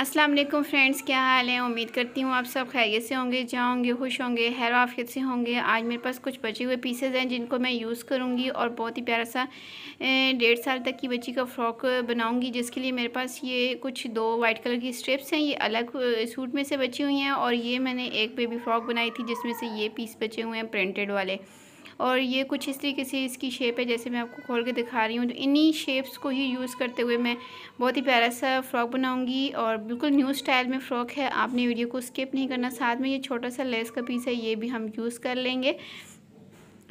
अस्सलाम वालेकुम फ्रेंड्स क्या हाल है उम्मीद करती हूँ आप सब खैरियत से होंगे जहाँ होंगे खुश होंगे हैर आफियत से होंगे आज मेरे पास कुछ बचे हुए पीसेज हैं जिनको मैं यूज़ करूँगी और बहुत ही प्यारा सा डेढ़ साल तक की बच्ची का फ़्रॉक बनाऊँगी जिसके लिए मेरे पास ये कुछ दो वाइट कलर की स्ट्रिप्स हैं ये अलग सूट में से बची हुई हैं और ये मैंने एक बेबी फ़्रॉक बनाई थी जिसमें से ये पीस बचे हुए हैं प्रिंटेड वाले और ये कुछ इस तरीके से इसकी शेप है जैसे मैं आपको खोल के दिखा रही हूँ तो इन्हीं शेप्स को ही यूज़ करते हुए मैं बहुत ही प्यारा सा फ्रॉक बनाऊँगी और बिल्कुल न्यू स्टाइल में फ़्रॉक है आपने वीडियो को स्किप नहीं करना साथ में ये छोटा सा लेस का पीस है ये भी हम यूज़ कर लेंगे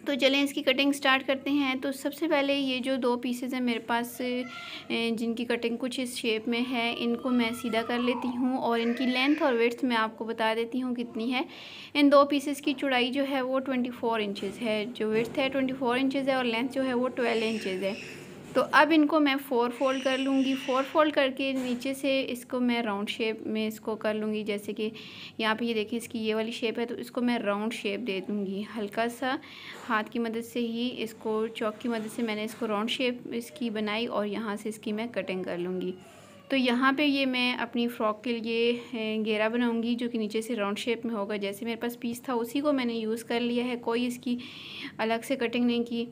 तो चलें इसकी कटिंग स्टार्ट करते हैं तो सबसे पहले ये जो दो पीसेज हैं मेरे पास जिनकी कटिंग कुछ इस शेप में है इनको मैं सीधा कर लेती हूँ और इनकी लेंथ और विर्थ मैं आपको बता देती हूँ कितनी है इन दो पीसेस की चुड़ाई जो है वो ट्वेंटी फ़ोर इंचज़ है जो विर्थ है ट्वेंटी फ़ोर इंचज़ है और लेंथ जो है वो ट्वेल्व इंचज़ है तो अब इनको मैं फ़ोर फोल्ड कर लूँगी फ़ोर फोल्ड करके नीचे से इसको मैं राउंड शेप में इसको कर लूँगी जैसे कि यहाँ पे ये देखिए इसकी ये वाली शेप है तो इसको मैं राउंड शेप दे दूँगी हल्का सा हाथ की मदद से ही इसको चौक की मदद से मैंने इसको राउंड शेप इसकी बनाई और यहाँ से इसकी मैं कटिंग कर लूँगी तो यहाँ पे ये मैं अपनी फ़्रॉक के लिए घेरा बनाऊंगी जो कि नीचे से राउंड शेप में होगा जैसे मेरे पास पीस था उसी को मैंने यूज़ कर लिया है कोई इसकी अलग से कटिंग नहीं की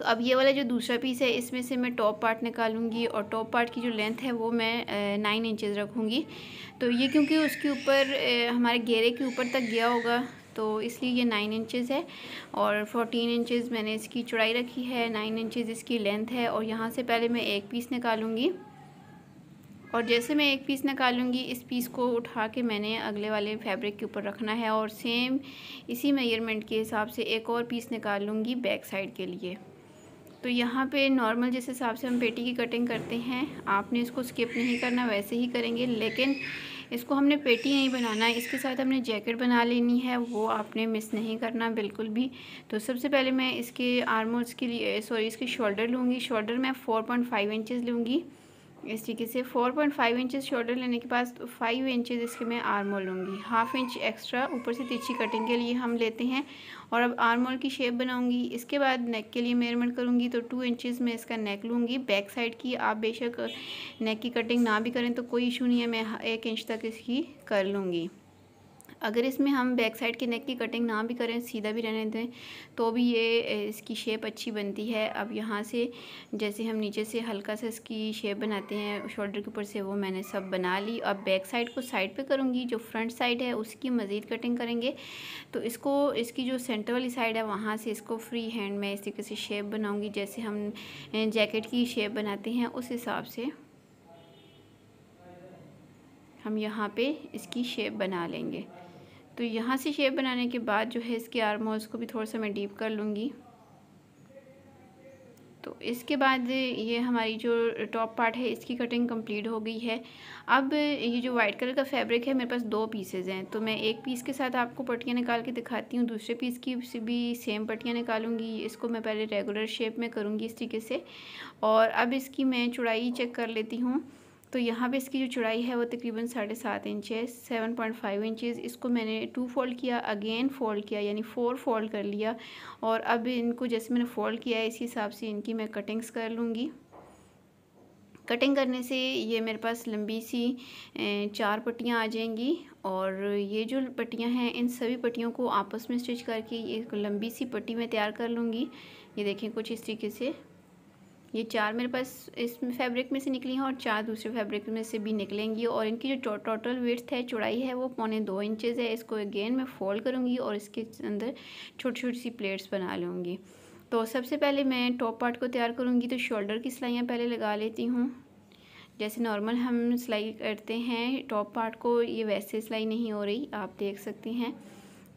तो अब ये वाला जो दूसरा पीस है इसमें से मैं टॉप पार्ट निकालूंगी और टॉप पार्ट की जो लेंथ है वो मैं नाइन इंचज़ रखूँगी तो ये क्योंकि उसके ऊपर हमारे घेरे के ऊपर तक गया होगा तो इसलिए ये नाइन इंचज़ है और फोर्टीन इंचेस मैंने इसकी चौड़ाई रखी है नाइन इंचेस इसकी लेंथ है और यहाँ से पहले मैं एक पीस निकालूँगी और जैसे मैं एक पीस निकालूंगी इस पीस को उठा के मैंने अगले वाले फैब्रिक के ऊपर रखना है और सेम इसी मेजरमेंट के हिसाब से एक और पीस लूँगी बैक साइड के लिए तो यहाँ पे नॉर्मल जिस हिसाब से हम पेटी की कटिंग करते हैं आपने इसको स्किप नहीं करना वैसे ही करेंगे लेकिन इसको हमने पेटी नहीं बनाना है इसके साथ हमने जैकेट बना लेनी है वो आपने मिस नहीं करना बिल्कुल भी तो सबसे पहले मैं इसके आर्मोर्स के लिए सॉरी इसके शोल्डर लूँगी शोल्डर मैं फ़ोर पॉइंट फाइव इंचज़ लूँगी इस तरीके से four point five inches shoulder लेने के बाद फाइव इंचज़ इसके मैं आर्मोल लूँगी हाफ इंच एक्स्ट्रा ऊपर से तिरछी कटिंग के लिए हम लेते हैं और अब आर्मोल की शेप बनाऊँगी इसके बाद नेक के लिए मेजरमेंट करूँगी तो टू इंचज़ में इसका नेक लूँगी बैक साइड की आप बेशक नेक की कटिंग ना भी करें तो कोई इशू नहीं है मैं एक इंच तक इसकी कर लूँगी अगर इसमें हम बैक साइड के नेक की कटिंग ना भी करें सीधा भी रहने दें तो भी ये इसकी शेप अच्छी बनती है अब यहाँ से जैसे हम नीचे से हल्का सा इसकी शेप बनाते हैं शोल्डर के ऊपर से वो मैंने सब बना ली अब बैक साइड को साइड पे करूँगी जो फ्रंट साइड है उसकी मज़ीद कटिंग करेंगे तो इसको इसकी जो सेंटर वाली साइड है वहाँ से इसको फ्री हैंड में इस तरीके से शेप बनाऊँगी जैसे हम जैकेट की शेप बनाते हैं उस हिसाब से हम यहाँ पे इसकी शेप बना लेंगे तो यहाँ से शेप बनाने के बाद जो है इसके आर्म होल्स को भी थोड़ा सा मैं डीप कर लूँगी तो इसके बाद ये हमारी जो टॉप पार्ट है इसकी कटिंग कंप्लीट हो गई है अब ये जो वाइट कलर का फैब्रिक है मेरे पास दो पीसेज हैं तो मैं एक पीस के साथ आपको पट्टियाँ निकाल के दिखाती हूँ दूसरे पीस की भी सेम पट्टियाँ निकालूंगी इसको मैं पहले रेगुलर शेप में करूँगी इस तरीके से और अब इसकी मैं चुड़ाई चेक कर लेती हूँ तो यहाँ पे इसकी जो चौड़ाई है वो तकरीबन साढ़े सात इंच है सेवन पॉइंट फाइव इंचज़ इसको मैंने टू फोल्ड किया अगेन फोल्ड किया यानी फ़ोर फोल्ड कर लिया और अब इनको जैसे मैंने फ़ोल्ड किया है इसी हिसाब से इनकी मैं कटिंग्स कर लूँगी कटिंग करने से ये मेरे पास लंबी सी चार पट्टियाँ आ जाएंगी और ये जो पट्टियाँ हैं इन सभी पट्टियों को आपस में स्टिच करके एक लंबी सी पट्टी मैं तैयार कर लूँगी ये देखें कुछ इस तरीके से ये चार मेरे पास इस फैब्रिक में से निकली हैं और चार दूसरे फैब्रिक में से भी निकलेंगी और इनकी जो टोटल विर्थ है चौड़ाई है वो पौने दो इंचेस है इसको अगेन मैं फोल्ड करूँगी और इसके अंदर छोटी छोटी सी प्लेट्स बना लूँगी तो सबसे पहले मैं टॉप पार्ट को तैयार करूँगी तो शोल्डर की सिलाइयाँ पहले लगा लेती हूँ जैसे नॉर्मल हम सिलाई करते हैं टॉप पार्ट को ये वैसे सिलाई नहीं हो रही आप देख सकते हैं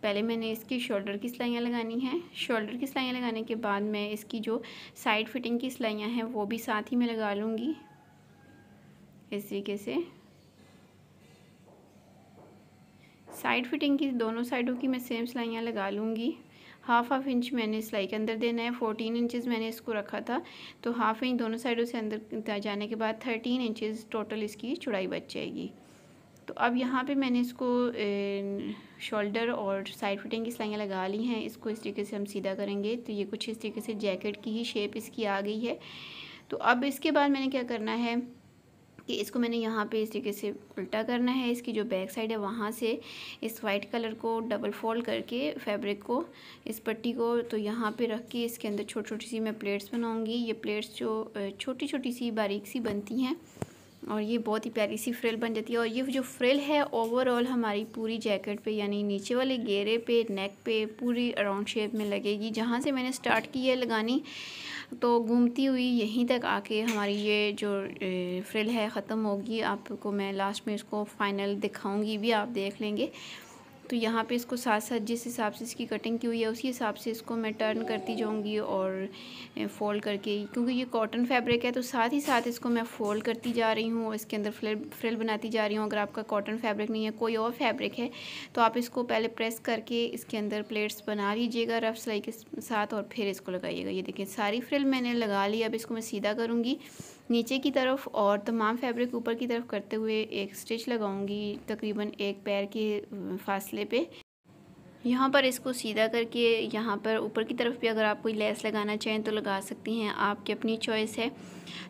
पहले मैंने इसकी शोल्डर की सिलाइयाँ लगानी हैं शोल्डर की सिलाइयाँ लगाने के बाद मैं इसकी जो साइड फिटिंग की सिलाइयाँ हैं वो भी साथ ही मैं लगा लूँगी इस तरीके से साइड फिटिंग की दोनों साइडों की मैं सेम सिलाइयाँ लगा लूँगी हाफ हाफ इंच मैंने सिलाई के अंदर देना है फोर्टीन इंचज़ मैंने इसको रखा था तो हाफ इंच दोनों साइडों से अंदर जाने के बाद थर्टीन इंचेस टोटल इसकी चौड़ाई बच जाएगी तो अब यहाँ पे मैंने इसको शोल्डर और साइड फिटिंग की सिलाइयाँ लगा ली हैं इसको इस तरीके से हम सीधा करेंगे तो ये कुछ इस तरीके से जैकेट की ही शेप इसकी आ गई है तो अब इसके बाद मैंने क्या करना है कि इसको मैंने यहाँ पे इस तरीके से उल्टा करना है इसकी जो बैक साइड है वहाँ से इस वाइट कलर को डबल फोल्ड करके फैब्रिक को इस पट्टी को तो यहाँ पे रख के इसके अंदर छोटी छोटी सी मैं प्लेट्स बनाऊँगी ये प्लेट्स जो छोटी छोटी सी बारीक सी बनती हैं और ये बहुत ही प्यारी सी फ्रिल बन जाती है और ये जो फ्रिल है ओवरऑल हमारी पूरी जैकेट पे यानी नीचे वाले गेरे पे नेक पे पूरी अराउंड शेप में लगेगी जहाँ से मैंने स्टार्ट की है लगानी तो घूमती हुई यहीं तक आके हमारी ये जो फ्रिल है ख़त्म होगी आपको मैं लास्ट में इसको फाइनल दिखाऊंगी भी आप देख लेंगे तो यहाँ पे इसको साथ साथ जिस हिसाब से इसकी कटिंग की हुई है उसी हिसाब से इसको मैं टर्न करती जाऊँगी और फोल्ड करके क्योंकि ये कॉटन फैब्रिक है तो साथ ही साथ इसको मैं फोल्ड करती जा रही हूँ इसके अंदर फ्रिल फ्रिल बनाती जा रही हूँ अगर आपका कॉटन फैब्रिक नहीं है कोई और फैब्रिक है तो आप इसको पहले प्रेस करके इसके अंदर प्लेट्स बना लीजिएगा रफ सिलाई के साथ और फिर इसको लगाइएगा ये देखिए सारी फ्रिल मैंने लगा ली अब इसको मैं सीधा करूँगी नीचे की तरफ और तमाम फैब्रिक ऊपर की तरफ करते हुए एक स्टिच लगाऊंगी तकरीबन एक पैर के फासले पे यहाँ पर इसको सीधा करके यहाँ पर ऊपर की तरफ भी अगर आप कोई लेस लगाना चाहें तो लगा सकती हैं आपकी अपनी चॉइस है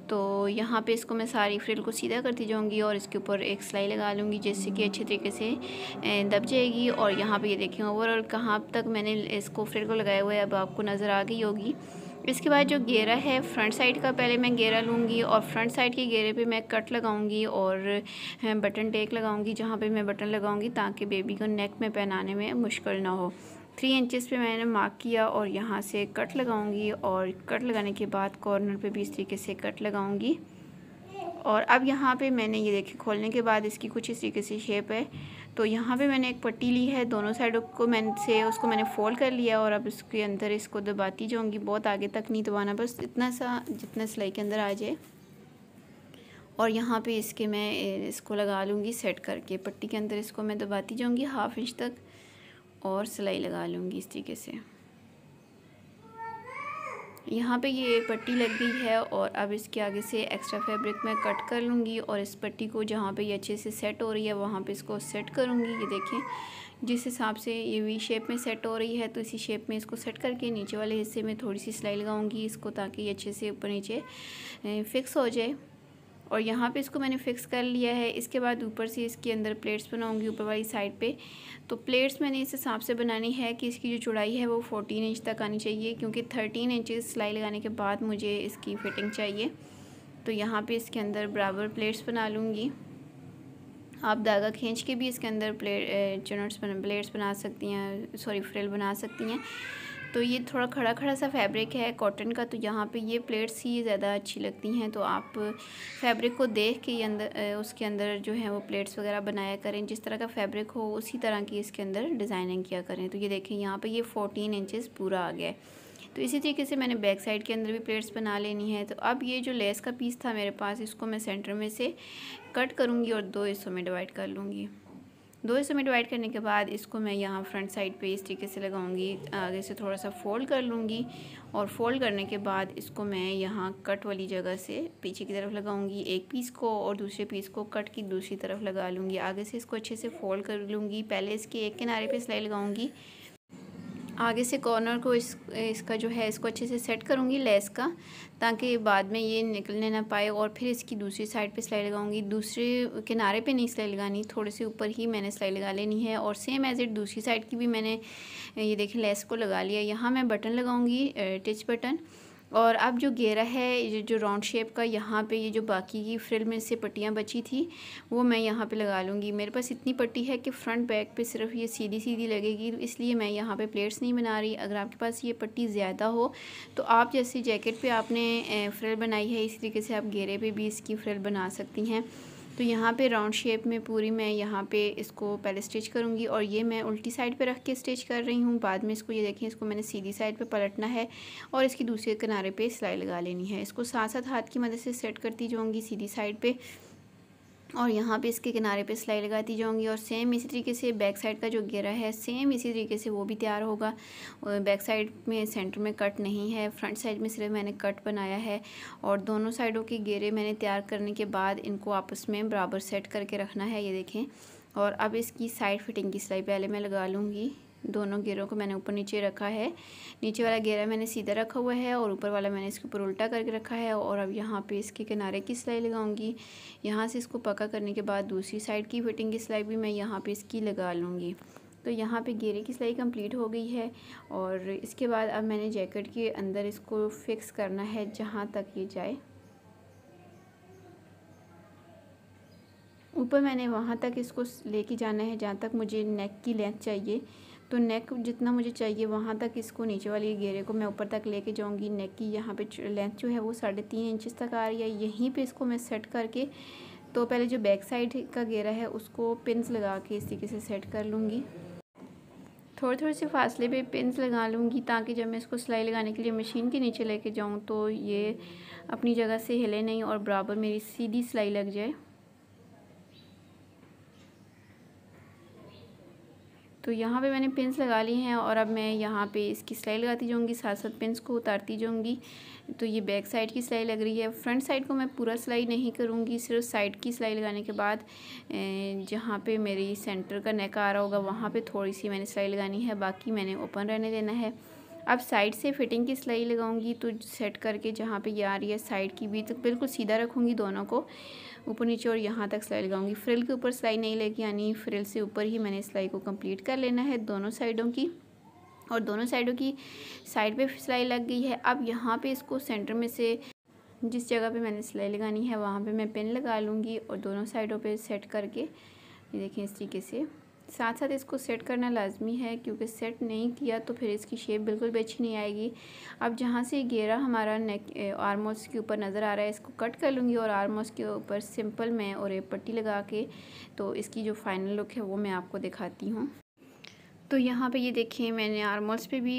तो यहाँ पे इसको मैं सारी फ्रिल को सीधा करती जाऊँगी और इसके ऊपर एक सिलाई लगा लूँगी जिससे कि अच्छे तरीके से दब जाएगी और यहाँ पे ये देखें ओवरऑल कहाँ तक मैंने इसको फ्रिल को लगाया हुआ है अब आपको नज़र आ गई होगी इसके बाद जो घेरा है फ्रंट साइड का पहले मैं घेरा लूँगी और फ्रंट साइड के घेरे पे मैं कट लगाऊँगी और बटन टेक लगाऊँगी जहाँ पे मैं बटन लगाऊँगी ताकि बेबी को नेक में पहनाने में मुश्किल ना हो थ्री इंचज़ पे मैंने मार्क किया और यहाँ से कट लगाऊंगी और कट लगाने के बाद कॉर्नर पे भी इस तरीके से कट लगाऊंगी और अब यहाँ पे मैंने ये देखे खोलने के बाद इसकी कुछ इस तरीके से शेप है तो यहाँ पे मैंने एक पट्टी ली है दोनों साइडों को मैंने से उसको मैंने फोल्ड कर लिया और अब इसके अंदर इसको दबाती जाऊँगी बहुत आगे तक नहीं दबाना बस इतना सा जितना सिलाई के अंदर आ जाए और यहाँ पे इसके मैं इसको लगा लूँगी सेट करके पट्टी के अंदर इसको मैं दबाती जाऊँगी हाफ इंच तक और सिलाई लगा लूँगी इस तरीके से यहाँ पे ये पट्टी लग गई है और अब इसके आगे से एक्स्ट्रा फैब्रिक मैं कट कर लूँगी और इस पट्टी को जहाँ पे ये अच्छे से सेट हो रही है वहाँ पे इसको सेट करूँगी ये देखें जिस हिसाब से ये वी शेप में सेट हो रही है तो इसी शेप में इसको सेट करके नीचे वाले हिस्से में थोड़ी सी सिलाई लगाऊँगी इसको ताकि ये अच्छे से ऊपर नीचे फिक्स हो जाए और यहाँ पे इसको मैंने फिक्स कर लिया है इसके बाद ऊपर से इसके अंदर प्लेट्स बनाऊँगी ऊपर वाली साइड पे तो प्लेट्स मैंने इस हिसाब से बनानी है कि इसकी जो चौड़ाई है वो फोर्टीन इंच तक आनी चाहिए क्योंकि थर्टीन इंचज़ सिलाई लगाने के बाद मुझे इसकी फ़िटिंग चाहिए तो यहाँ पर इसके अंदर बराबर प्लेट्स बना लूँगी आप धागा खींच के भी इसके अंदर प्लेट चनट्स बना प्लेट्स बना सकती हैं सॉरी फ्रिल बना सकती हैं तो ये थोड़ा खड़ा खड़ा सा फैब्रिक है कॉटन का तो यहाँ पे ये प्लेट्स ही ज़्यादा अच्छी लगती हैं तो आप फैब्रिक को देख के अंदर उसके अंदर जो है वो प्लेट्स वगैरह बनाया करें जिस तरह का फैब्रिक हो उसी तरह की इसके अंदर डिज़ाइनिंग किया करें तो ये देखें यहाँ पर ये फोर्टीन इंचज़ पूरा आ गया है तो इसी तरीके से मैंने बैक साइड के अंदर भी प्लेट्स बना लेनी है तो अब ये जो लेस का पीस था मेरे पास इसको मैं सेंटर में से कट करूँगी और दो हिस्सों में डिवाइड कर लूँगी दो हिस्सों में डिवाइड करने के बाद इसको मैं यहाँ फ्रंट साइड पे इस तरीके से लगाऊंगी आगे से थोड़ा सा फोल्ड कर लूँगी और फोल्ड करने के बाद इसको मैं यहाँ कट वाली जगह से पीछे की तरफ लगाऊंगी एक पीस को और दूसरे पीस को कट की दूसरी तरफ लगा लूँगी आगे से इसको अच्छे से फोल्ड कर लूँगी पहले इसके एक किनारे पर सिलाई लगाऊँगी आगे से कॉर्नर को इस इसका जो है इसको अच्छे से सेट करूँगी लेस का ताकि बाद में ये निकलने ना पाए और फिर इसकी दूसरी साइड पे सिलाई लगाऊंगी दूसरे किनारे पे नहीं सिलाई लगानी थोड़े से ऊपर ही मैंने सिलाई लगा लेनी है और सेम एज इट दूसरी साइड की भी मैंने ये देखिए लेस को लगा लिया यहाँ मैं बटन लगाऊँगी टिच बटन और अब जो घेरा है ये जो राउंड शेप का यहाँ पे ये जो बाकी की फ्रिल में से पट्टियाँ बची थी वो मैं यहाँ पे लगा लूँगी मेरे पास इतनी पट्टी है कि फ्रंट बैक पे सिर्फ ये सीधी सीधी लगेगी इसलिए मैं यहाँ पे प्लेट्स नहीं बना रही अगर आपके पास ये पट्टी ज़्यादा हो तो आप जैसे जैकेट पर आपने फ्रिल बनाई है इस तरीके से आप घेरे पर भी इसकी फ्रिल बना सकती हैं तो यहाँ पे राउंड शेप में पूरी मैं यहाँ पे इसको पहले स्टिच करूँगी और ये मैं उल्टी साइड पे रख के स्टिच कर रही हूँ बाद में इसको ये देखें इसको मैंने सीधी साइड पे पलटना है और इसकी दूसरे किनारे पे सिलाई लगा लेनी है इसको साथ साथ हाथ की मदद से सेट करती जाऊँगी सीधी साइड पर और यहाँ पे इसके किनारे पे सिलाई लगाती जाऊँगी और सेम इसी तरीके से बैक साइड का जो गेरा है सेम इसी तरीके से वो भी तैयार होगा बैक साइड में सेंटर में कट नहीं है फ्रंट साइड में सिर्फ मैंने कट बनाया है और दोनों साइडों के गेरे मैंने तैयार करने के बाद इनको आपस में बराबर सेट करके रखना है ये देखें और अब इसकी साइड फिटिंग की सिलाई पहले मैं लगा लूँगी दोनों घेरों को मैंने ऊपर नीचे रखा है नीचे वाला घेरा मैंने सीधा रखा हुआ है और ऊपर वाला मैंने इसके ऊपर उल्टा करके रखा है और अब यहाँ पे इसके किनारे की सिलाई लगाऊंगी यहाँ से इसको पका करने के बाद दूसरी साइड की फिटिंग की सिलाई भी मैं यहाँ पर इसकी लगा लूँगी तो यहाँ पे घेरे की सिलाई कंप्लीट हो गई है और इसके बाद अब मैंने जैकेट के अंदर इसको फिक्स करना है जहाँ तक ये जाए ऊपर मैंने वहाँ तक इसको लेके जाना है जहाँ तक मुझे नेक की लेंथ चाहिए तो नेक जितना मुझे चाहिए वहाँ तक इसको नीचे वाली घेरे को मैं ऊपर तक लेके जाऊँगी नेक की यहाँ पे लेंथ जो है वो साढ़े तीन इंचज़ तक आ रही है यहीं पे इसको मैं सेट करके तो पहले जो बैक साइड का घेरा है उसको पिंस लगा के इस तरीके से सेट कर लूँगी थोड़े थोड़े से फासले पे पिंस लगा लूँगी ताकि जब मैं इसको सिलाई लगाने के लिए मशीन के नीचे लेके जाऊँ तो ये अपनी जगह से हिले नहीं और बराबर मेरी सीधी सिलाई लग जाए तो यहाँ पे मैंने पिंस लगा ली हैं और अब मैं यहाँ पे इसकी सिलाई लगाती जाऊँगी साथ साथ पिंस को उतारती जाऊँगी तो ये बैक साइड की सिलाई लग रही है फ्रंट साइड को मैं पूरा सिलाई नहीं करूँगी सिर्फ साइड की सिलाई लगाने के बाद जहाँ पे मेरी सेंटर का नेक आ रहा होगा वहाँ पे थोड़ी सी मैंने सिलाई लगानी है बाकी मैंने ओपन रहने देना है अब साइड से फिटिंग की सिलाई लगाऊँगी तो सेट करके जहाँ पर ये आ रही है साइड की भी तो बिल्कुल सीधा रखूँगी दोनों को ऊपर नीचे और यहाँ तक सिलाई लगाऊंगी फ्रिल के ऊपर सिलाई नहीं लगी यानी फ्रिल से ऊपर ही मैंने सिलाई को कंप्लीट कर लेना है दोनों साइडों की और दोनों साइडों की साइड पे सिलाई लग गई है अब यहाँ पे इसको सेंटर में से जिस जगह पे मैंने सिलाई लगानी है वहाँ पे मैं पिन लगा लूँगी और दोनों साइडों पे सेट करके ये देखें इस तरीके से साथ साथ इसको सेट करना लाजमी है क्योंकि सेट नहीं किया तो फिर इसकी शेप बिल्कुल भी अच्छी नहीं आएगी अब जहाँ से घेरा हमारा नेक आर्मोस के ऊपर नज़र आ रहा है इसको कट कर लूँगी और आर्मोस के ऊपर सिंपल मैं और एक पट्टी लगा के तो इसकी जो फाइनल लुक है वो मैं आपको दिखाती हूँ तो यहाँ पे ये देखिए मैंने आर्मोल्स पे भी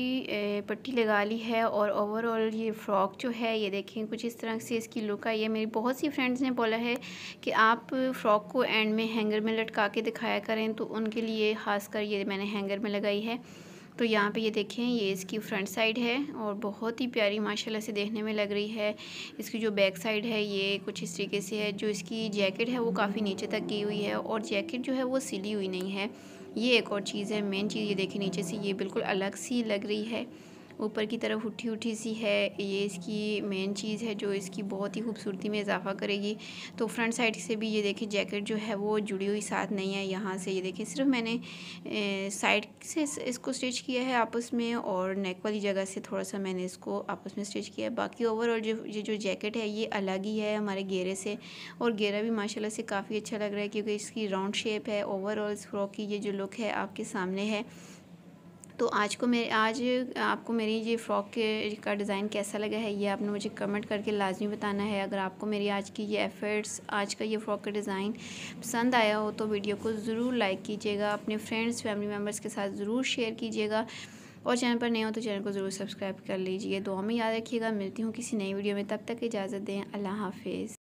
पट्टी लगा ली है और ओवरऑल ये फ़्रॉक जो है ये देखें कुछ इस तरह से इसकी लुक आई है मेरी बहुत सी फ्रेंड्स ने बोला है कि आप फ़्रॉक को एंड में हैंगर में लटका के दिखाया करें तो उनके लिए ख़ासकर ये मैंने हैंगर में लगाई है तो यहाँ पे ये देखें ये इसकी फ्रंट साइड है और बहुत ही प्यारी माशाल्लाह से देखने में लग रही है इसकी जो बैक साइड है ये कुछ इस तरीके से है जो इसकी जैकेट है वो काफ़ी नीचे तक की हुई है और जैकेट जो है वो सिली हुई नहीं है ये एक और चीज़ है मेन चीज़ ये देखिए नीचे से ये बिल्कुल अलग सी लग रही है ऊपर की तरफ उठी उठी सी है ये इसकी मेन चीज़ है जो इसकी बहुत ही खूबसूरती में इजाफा करेगी तो फ्रंट साइड से भी ये देखें जैकेट जो है वो जुड़ी हुई साथ नहीं है यहाँ से ये देखें सिर्फ मैंने साइड से इसको स्टिच किया है आपस में और नेक वाली जगह से थोड़ा सा मैंने इसको आपस में स्टिच किया है बाकी ओवरऑल जो ये जो जैकेट है ये अलग ही है हमारे घेरे से और घेरा भी माशाला से काफ़ी अच्छा लग रहा है क्योंकि इसकी राउंड शेप है ओवरऑल फ्रॉक की ये जो लुक है आपके सामने है तो आज को मेरे आज आपको मेरी ये फ़्रॉक के का डिज़ाइन कैसा लगा है ये आपने मुझे कमेंट करके लाजमी बताना है अगर आपको मेरी आज की ये एफ़र्ट्स आज का ये फ़्रॉक का डिज़ाइन पसंद आया हो तो वीडियो को ज़रूर लाइक कीजिएगा अपने फ्रेंड्स फैमिली मेम्बर्स के साथ ज़रूर शेयर कीजिएगा और चैनल पर नए हो तो चैनल को ज़रूर सब्सक्राइब कर लीजिए दुआ में याद रखिएगा मिलती हूँ किसी नई वीडियो में तब तक इजाज़त दें अल्लाह हाफिज़